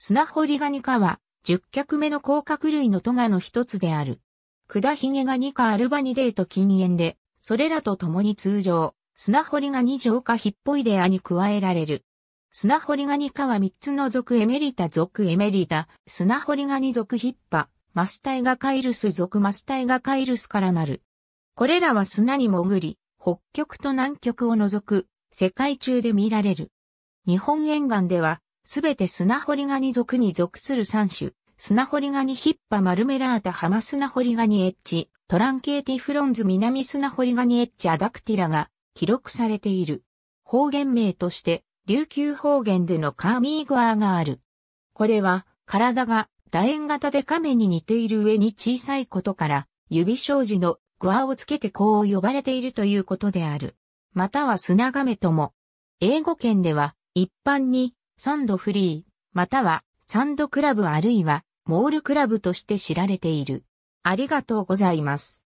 砂掘りガニ科は、十脚目の甲殻類のトガの一つである。クダヒゲガニ科アルバニデート禁煙で、それらと共に通常、砂掘りガニ上科ヒッポイデアに加えられる。砂掘りガニ科は三つの属エメリタ属エメリタ、砂掘りガニ属ヒッパ、マスタイガカイルス属マスタイガカイルスからなる。これらは砂に潜り、北極と南極を除く世界中で見られる。日本沿岸ではすべて砂掘りガニ属に属する3種、砂掘りガニヒッパマルメラータハマ砂掘りガニエッジ、トランケーティフロンズ南砂掘りガニエッジアダクティラが記録されている。方言名として、琉球方言でのカーミーグアーがある。これは、体が楕円型で亀に似ている上に小さいことから、指障子のグアをつけてこう呼ばれているということである。または砂亀とも。英語圏では、一般にサンドフリー、またはサンドクラブあるいはモールクラブとして知られている。ありがとうございます。